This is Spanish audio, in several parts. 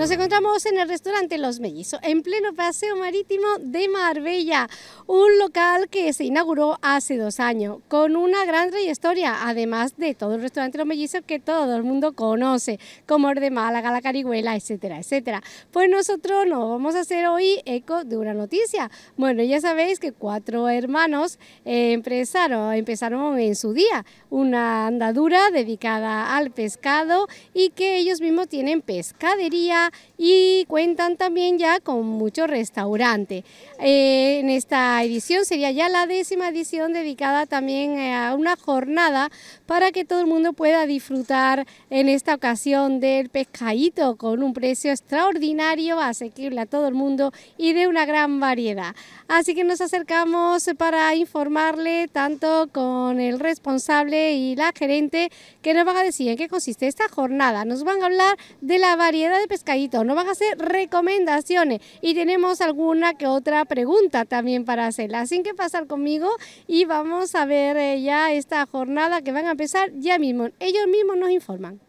Nos encontramos en el restaurante Los Mellizos, en pleno paseo marítimo de Marbella, un local que se inauguró hace dos años, con una gran trayectoria, además de todo el restaurante Los Mellizos que todo el mundo conoce, como el de Málaga, la Carihuela, etcétera, etcétera. Pues nosotros nos vamos a hacer hoy eco de una noticia. Bueno, ya sabéis que cuatro hermanos empezaron en su día una andadura dedicada al pescado y que ellos mismos tienen pescadería y cuentan también ya con mucho restaurante eh, en esta edición sería ya la décima edición dedicada también eh, a una jornada para que todo el mundo pueda disfrutar en esta ocasión del pescadito con un precio extraordinario, asequible a todo el mundo y de una gran variedad. Así que nos acercamos para informarle tanto con el responsable y la gerente que nos van a decir en qué consiste esta jornada. Nos van a hablar de la variedad de pescaditos no nos van a hacer recomendaciones y tenemos alguna que otra pregunta también para hacerla. Así que pasar conmigo y vamos a ver eh, ya esta jornada que van a empezar ya mismo. Ellos mismos nos informan.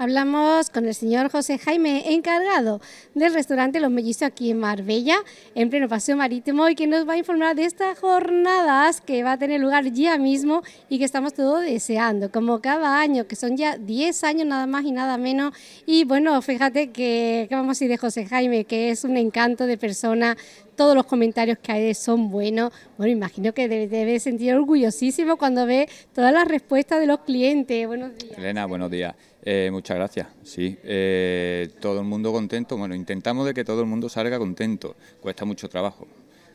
Hablamos con el señor José Jaime, encargado del restaurante Los Mellizos aquí en Marbella, en pleno paseo marítimo, y que nos va a informar de estas jornadas que va a tener lugar ya mismo y que estamos todos deseando, como cada año, que son ya 10 años nada más y nada menos. Y bueno, fíjate que, vamos a ir de José Jaime, que es un encanto de persona, todos los comentarios que hay son buenos. Bueno, imagino que debe, debe sentir orgullosísimo cuando ve todas las respuestas de los clientes. Buenos días. Elena, buenos días. Eh, muchas gracias. Sí, eh, todo el mundo contento. Bueno, intentamos de que todo el mundo salga contento. Cuesta mucho trabajo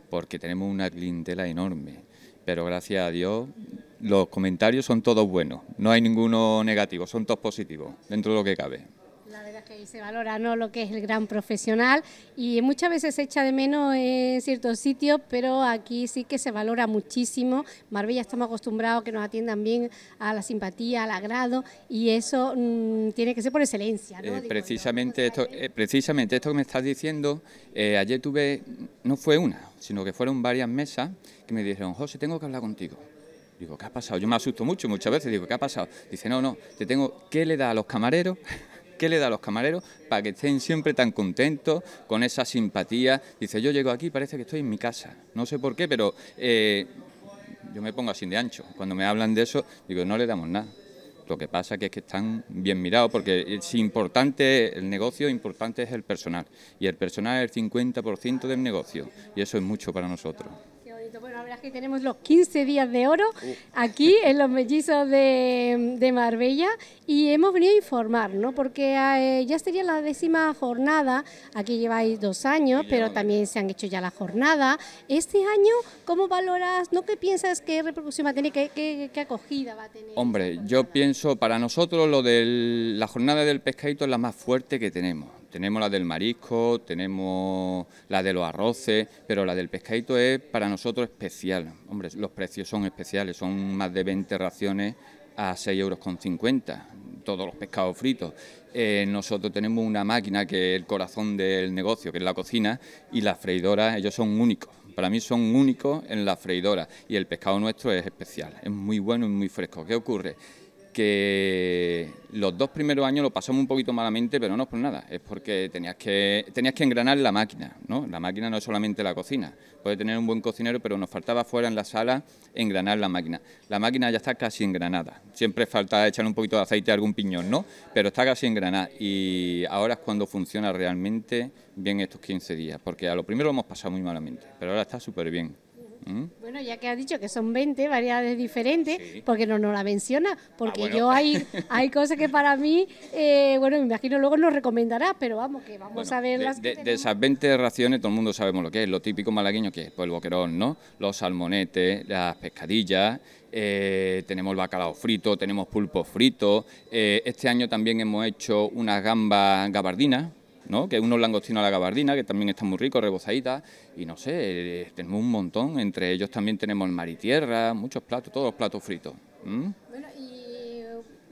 porque tenemos una clientela enorme. Pero gracias a Dios los comentarios son todos buenos. No hay ninguno negativo, son todos positivos dentro de lo que cabe. La verdad es que se valora ¿no? lo que es el gran profesional y muchas veces se echa de menos en ciertos sitios, pero aquí sí que se valora muchísimo. Marbella estamos acostumbrados a que nos atiendan bien a la simpatía, al agrado y eso mm, tiene que ser por excelencia. Eh, precisamente, esto, eh, precisamente esto que me estás diciendo, eh, ayer tuve, no fue una, sino que fueron varias mesas que me dijeron, José, tengo que hablar contigo. Digo, ¿qué ha pasado? Yo me asusto mucho muchas veces, digo, ¿qué ha pasado? Dice, no, no, te tengo, ¿qué le da a los camareros? ¿Qué le da a los camareros para que estén siempre tan contentos, con esa simpatía? Dice, yo llego aquí, parece que estoy en mi casa. No sé por qué, pero eh, yo me pongo así de ancho. Cuando me hablan de eso, digo, no le damos nada. Lo que pasa es que están bien mirados, porque es importante el negocio, importante es el personal. Y el personal es el 50% del negocio, y eso es mucho para nosotros. Bueno, la verdad es que tenemos los 15 días de oro uh. aquí en los mellizos de, Marbella y hemos venido a informar, ¿no? Porque eh, ya sería la décima jornada, aquí lleváis dos años, pero también se han hecho ya la jornada. Este año, ¿cómo valoras, no qué piensas que repercusión va a tener, qué acogida va a tener? Hombre, yo pienso, para nosotros lo de la jornada del pescadito es la más fuerte que tenemos tenemos la del marisco, tenemos la de los arroces, pero la del pescadito es para nosotros especial. Hombre, los precios son especiales, son más de 20 raciones a 6,50 euros, todos los pescados fritos. Eh, nosotros tenemos una máquina que es el corazón del negocio, que es la cocina, y las freidoras, ellos son únicos. Para mí son únicos en las freidoras y el pescado nuestro es especial, es muy bueno y muy fresco. ¿Qué ocurre? que los dos primeros años lo pasamos un poquito malamente, pero no es por nada, es porque tenías que, tenías que engranar la máquina, ¿no? La máquina no es solamente la cocina, puede tener un buen cocinero, pero nos faltaba fuera en la sala engranar la máquina. La máquina ya está casi engranada, siempre falta echar un poquito de aceite a algún piñón, ¿no? Pero está casi engranada y ahora es cuando funciona realmente bien estos 15 días, porque a lo primero lo hemos pasado muy malamente, pero ahora está súper bien. Mm. Bueno, ya que has dicho que son 20 variedades diferentes, porque no nos la menciona, porque ah, yo hay, hay cosas que para mí, eh, bueno, me imagino luego nos recomendará, pero vamos, que vamos a ver de, las... De, de, esas 20 raciones todo el mundo sabemos lo que es, lo típico malagueño que es, pues el boquerón, ¿no? Los salmonetes, las pescadillas, eh, tenemos bacalao frito, tenemos pulpo frito, eh, este año también hemos hecho unas gamba gabardina. ¿no? que unos langostinos a la gabardina, que también está muy rico rebozaditas, y no sé, tenemos un montón, entre ellos también tenemos el mar y tierra, muchos platos, todos los platos fritos. Bueno, ¿y eh,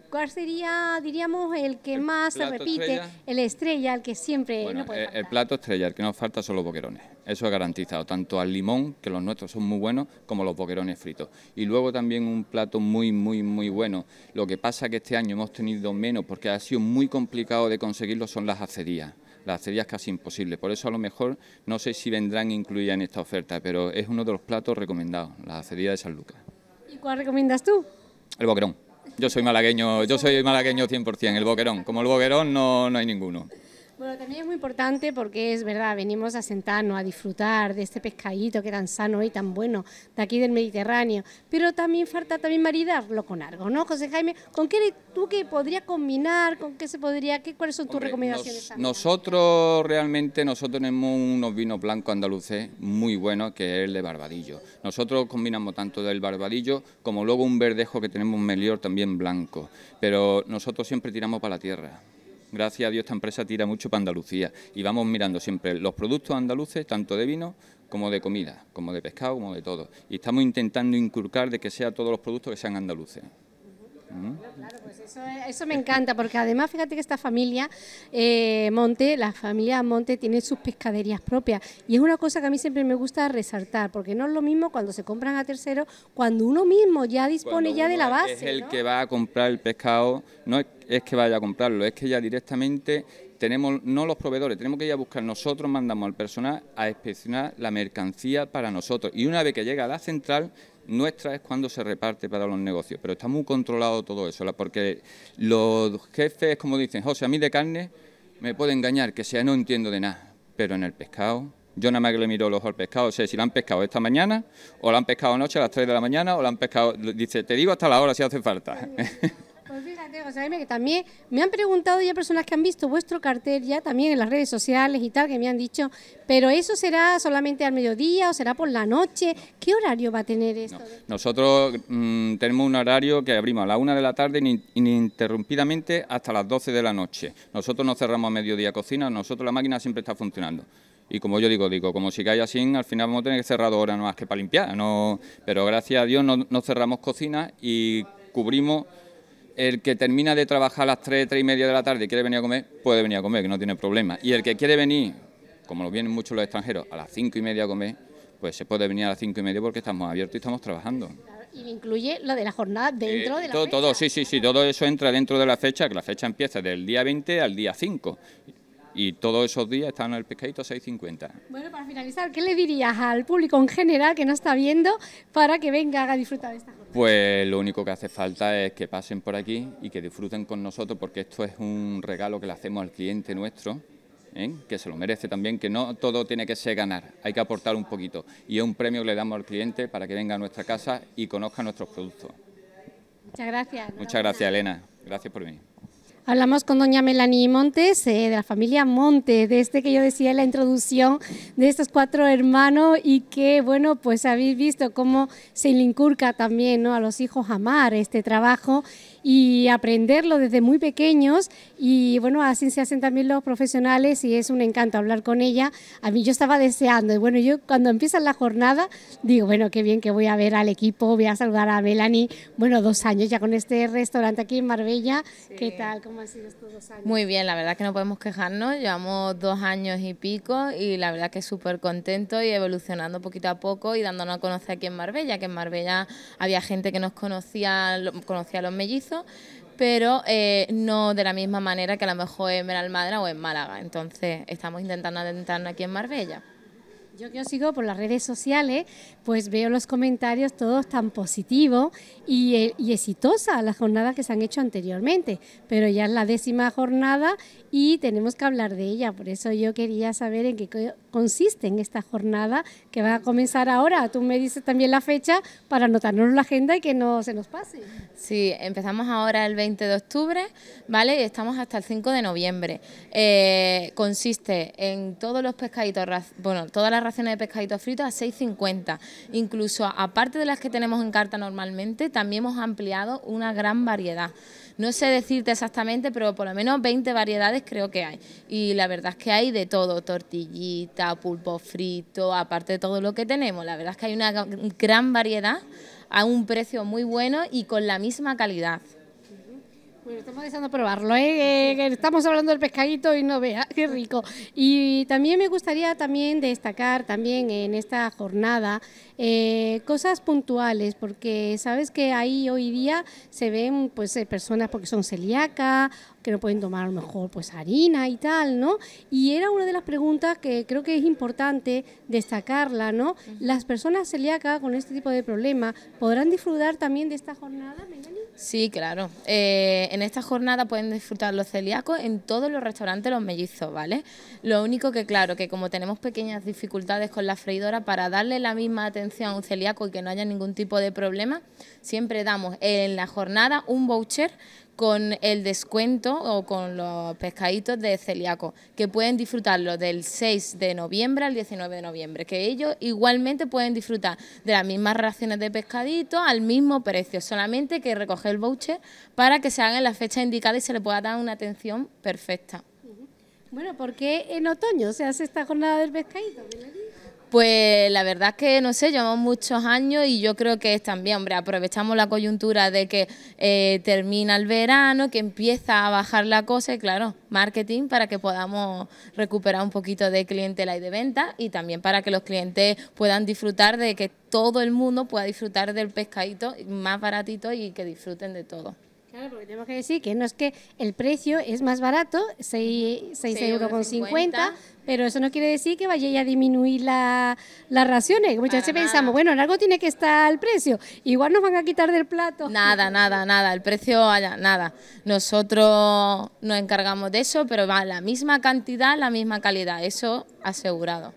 ¿Cuál sería, diríamos, el que más se repite? El estrella, el que siempre... no puede eh, el, el plato estrella, el que nos falta son los boquerones. Eso es garantizado, tanto al limón, que los nuestros son muy buenos, como los boquerones fritos. Y luego también un plato muy, muy, muy bueno. Lo que pasa que este año hemos tenido menos porque ha sido muy complicado de conseguirlo son las acerías. Las acerías casi imposibles. Por eso a lo mejor no sé si vendrán incluidas en esta oferta, pero es uno de los platos recomendados, las acerías de San Lucas. ¿Y cuál recomiendas tú? El boquerón. Yo soy malagueño, yo soy malagueño 100%, el boquerón. Como el boquerón no, no hay ninguno. Bueno, también es muy importante porque es verdad, venimos a sentarnos, a disfrutar de este pescadito que tan sano y tan bueno de aquí del Mediterráneo, pero también falta también maridarlo con algo, ¿no, José Jaime? ¿Con qué tú qué podrías combinar? ¿Con qué se podría? Qué, ¿Cuáles son tus recomendaciones? nosotros realmente, nosotros tenemos unos vinos blancos andaluces muy buenos, que es el de Barbadillo. Nosotros combinamos tanto del Barbadillo como luego un verdejo que tenemos un melior también blanco, pero nosotros siempre tiramos para la tierra. Gracias a Dios esta empresa tira mucho para Andalucía y vamos mirando siempre los productos andaluces, tanto de vino como de comida, como de pescado, como de todo. Y estamos intentando inculcar de que sean todos los productos que sean andaluces. ¿Mm? Pues eso, me encanta, porque además fíjate que esta familia eh, Monte, la familia Monte tiene sus pescaderías propias y es una cosa que a mí siempre me gusta resaltar, porque no es lo mismo cuando se compran a terceros, cuando uno mismo ya dispone ya de la base. Es el que va a comprar el pescado, no es, es que vaya a comprarlo, es que ya directamente tenemos, no los proveedores, tenemos que ir a buscar, nosotros mandamos al personal a inspeccionar la mercancía para nosotros. Y una vez que llega a la central, nuestra es cuando se reparte para los negocios, pero está muy controlado todo eso, porque los jefes, como dicen, José, a mí de carne me puede engañar, que sea no entiendo de nada, pero en el pescado, yo nada más que le miro los ojos al pescado, o sea, si la han pescado esta mañana, o lo han pescado anoche a las 3 de la mañana, o lo han pescado, dice, te digo hasta la hora si hace falta. Pues que también me han preguntado ya personas que han visto vuestro cartel ya también en las redes sociales y tal, que me han dicho, pero ¿eso será solamente al mediodía o será por la noche? ¿Qué horario va a tener esto? nosotros mm, tenemos un horario que abrimos a la una de la tarde ininterrumpidamente hasta las 12 de la noche. Nosotros no cerramos a mediodía cocina, nosotros la máquina siempre está funcionando. Y como yo digo, digo, como si caiga así, al final vamos a tener que cerrar dos horas más que para limpiar. No, pero gracias a Dios no cerramos cocina y cubrimos el que termina de trabajar a las 3, 3 y media de la tarde y quiere venir a comer, puede venir a comer, que no tiene problema. Y el que quiere venir, como lo vienen muchos los extranjeros, a las 5 y media a comer, pues se puede venir a las 5 y media porque estamos abiertos y estamos trabajando. Y incluye lo de la jornada dentro eh, de la todo, fecha. Todo, sí, sí, sí, todo eso entra dentro de la fecha, que la fecha empieza del día 20 al día 5 y todos esos días están en el pescadito 6.50. Bueno, para finalizar, ¿qué le dirías al público en general que no está viendo para que venga a disfrutar de esta pues lo único que hace falta es que pasen por aquí y que disfruten con nosotros, porque esto es un regalo que le hacemos al cliente nuestro, ¿eh? que se lo merece también, que no todo tiene que ser ganar, hay que aportar un poquito. Y es un premio que le damos al cliente para que venga a nuestra casa y conozca nuestros productos. Muchas gracias. Muchas gracias, Elena. Gracias por venir. Hablamos con doña Melanie Montes, eh, de la familia Monte, de este que yo decía en la introducción, de estos cuatro hermanos y que, bueno, pues habéis visto cómo se le inculca también a los hijos amar este trabajo y aprenderlo desde muy pequeños y bueno, así se hacen también los profesionales y es un encanto hablar con ella. A mí yo estaba deseando y bueno, yo cuando empieza la jornada digo, bueno, qué bien que voy a ver al equipo, voy a saludar a Melanie, bueno, dos años ya con este restaurante aquí en Marbella. ¿Qué tal? ¿Cómo han sido estos dos años? Muy bien, la verdad que no podemos quejarnos, llevamos dos años y pico y la verdad que súper contento y evolucionando poquito a poco y dándonos a conocer aquí en Marbella, que en Marbella había gente que nos conocía, conocía a los mellizos pero eh, no de la misma manera que a lo mejor en Veralmadra o en Málaga. Entonces, estamos intentando adentrarnos aquí en Marbella. Yo que os sigo por las redes sociales, pues veo los comentarios todos tan positivos y, eh, y exitosas las jornadas que se han hecho anteriormente, pero ya es la décima jornada y tenemos que hablar de ella, por eso yo quería saber en qué consiste en esta jornada que va a comenzar ahora. Tú me dices también la fecha para anotarnos la agenda y que no se nos pase. Sí, empezamos ahora el 20 de octubre, ¿vale? Y estamos hasta el 5 de noviembre. Eh, consiste en todos los pescaditos, bueno, todas las raciones de pescaditos fritos a 6,50. Incluso, aparte de las que tenemos en carta normalmente, también hemos ampliado una gran variedad. No sé decirte exactamente, pero por lo menos 20 variedades creo que hay. Y la verdad es que hay de todo, tortillita, pulpo frito, aparte de todo lo que tenemos. La verdad es que hay una gran variedad a un precio muy bueno y con la misma calidad. Bueno, estamos deseando probarlo, ¿eh? Eh, ¿eh? Estamos hablando del pescadito y no vea, qué rico. Y también me gustaría también destacar también en esta jornada eh, cosas puntuales, porque sabes que ahí hoy día se ven pues personas porque son celíacas que no pueden tomar a lo mejor pues harina y tal, ¿no? Y era una de las preguntas que creo que es importante destacarla, ¿no? Las personas celíacas con este tipo de problemas... podrán disfrutar también de esta jornada, Melanie? Sí, claro. Eh, en esta jornada pueden disfrutar los celíacos en todos los restaurantes los mellizos, ¿vale? Lo único que claro, que como tenemos pequeñas dificultades con la freidora para darle la misma atención a un celíaco y que no haya ningún tipo de problema, siempre damos en la jornada un voucher con el descuento o con los pescaditos de celíaco, que pueden disfrutarlo del 6 de noviembre al 19 de noviembre, que ellos igualmente pueden disfrutar de las mismas raciones de pescadito al mismo precio, solamente que recoger el voucher para que se haga en la fecha indicada y se le pueda dar una atención perfecta. Bueno, ¿por qué en otoño se hace esta jornada del pescadito? Pues la verdad es que, no sé, llevamos muchos años y yo creo que es también, hombre, aprovechamos la coyuntura de que eh, termina el verano, que empieza a bajar la cosa y claro, marketing para que podamos recuperar un poquito de clientela y de venta y también para que los clientes puedan disfrutar de que todo el mundo pueda disfrutar del pescadito más baratito y que disfruten de todo. Claro, porque tenemos que decir que no es que el precio es más barato, 6,50 euros, con pero eso no quiere decir que vaya a disminuir las raciones. Muchas veces pensamos, bueno, en algo tiene que estar el precio, igual nos van a quitar del plato. Nada, nada, nada, el precio, allá nada. Nosotros nos encargamos de eso, pero va la misma cantidad, la misma calidad, eso asegurado.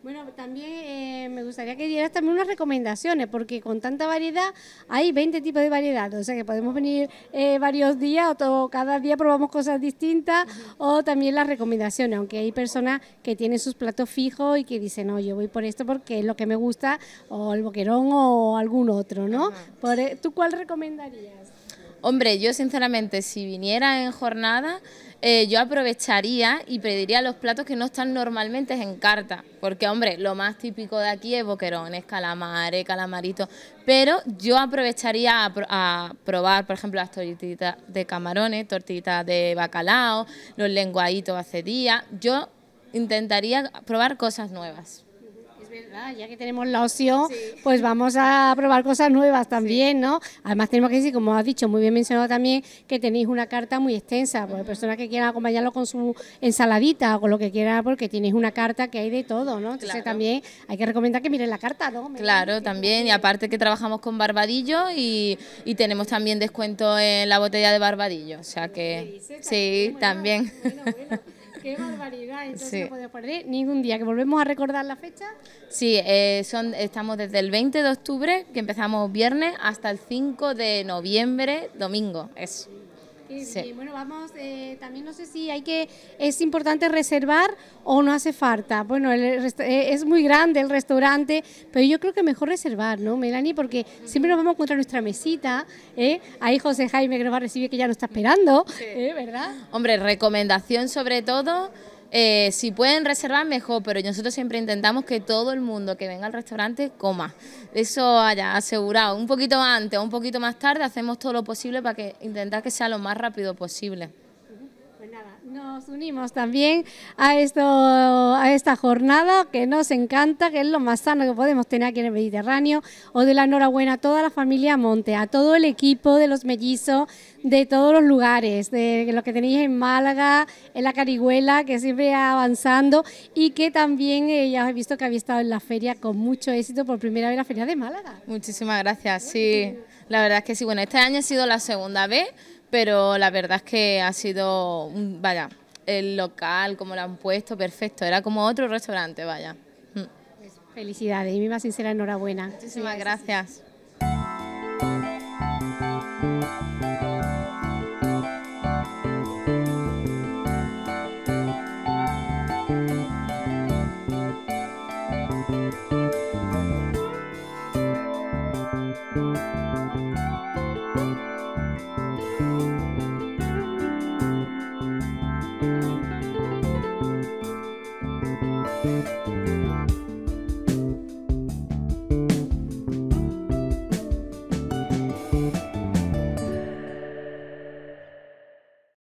Bueno, también eh, me gustaría que dieras también unas recomendaciones, porque con tanta variedad hay 20 tipos de variedad, o sea que podemos venir eh, varios días o todo, cada día probamos cosas distintas, o también las recomendaciones, aunque hay personas que tienen sus platos fijos y que dicen, no, yo voy por esto porque es lo que me gusta, o el boquerón o algún otro, ¿no? por, e, ¿Tú cuál recomendarías? Hombre, yo sinceramente, si viniera en jornada, eh, yo aprovecharía y pediría los platos que no están normalmente en carta, porque hombre, lo más típico de aquí es boquerones, calamares, calamaritos, pero yo aprovecharía a, probar, por ejemplo, las tortitas de camarones, tortitas de bacalao, los lenguaditos hace día, yo intentaría probar cosas nuevas verdad, ya que tenemos la opción, pues vamos a probar cosas nuevas también, ¿no? Además tenemos que decir, como has dicho, muy bien mencionado también, que tenéis una carta muy extensa, pues personas que quieran acompañarlo con su ensaladita o con lo que quiera, porque tenéis una carta que hay de todo, ¿no? Entonces también hay que recomendar que miren la carta, ¿no? Claro, también, y aparte que trabajamos con Barbadillo y, tenemos también descuento en la botella de Barbadillo, o sea que... sí, también qué barbaridad. Entonces no podemos perder ningún día. Que volvemos a recordar la fecha. Sí, eh, son, estamos desde el 20 de octubre, que empezamos viernes, hasta el 5 de noviembre, domingo. Eso sí. Bueno, vamos, eh, también no sé si hay que, es importante reservar o no hace falta. Bueno, eh, es muy grande el restaurante, pero yo creo que mejor reservar, ¿no, Melanie? Porque siempre nos vamos a encontrar nuestra mesita, ¿eh? Ahí José Jaime que nos va a recibir, que ya nos está esperando, ¿eh? ¿verdad? Hombre, recomendación sobre todo eh, si pueden reservar, mejor, pero nosotros siempre intentamos que todo el mundo que venga al restaurante coma. Eso haya asegurado. Un poquito antes o un poquito más tarde hacemos todo lo posible para que intentar que sea lo más rápido posible. Nos unimos también a, esto, a esta jornada que nos encanta, que es lo más sano que podemos tener aquí en el Mediterráneo. Os de la enhorabuena a toda la familia Monte, a todo el equipo de los mellizos, de todos los lugares, de los que tenéis en Málaga, en la Carihuela, que siempre avanzando y que también eh, ya he visto que habéis estado en la feria con mucho éxito por primera vez en la feria de Málaga. Muchísimas gracias, sí. La verdad es que sí, bueno, este año ha sido la segunda vez pero la verdad es que ha sido, vaya, el local, como lo han puesto, perfecto, era como otro restaurante, vaya. felicidades y mi más sincera enhorabuena. Muchísimas gracias.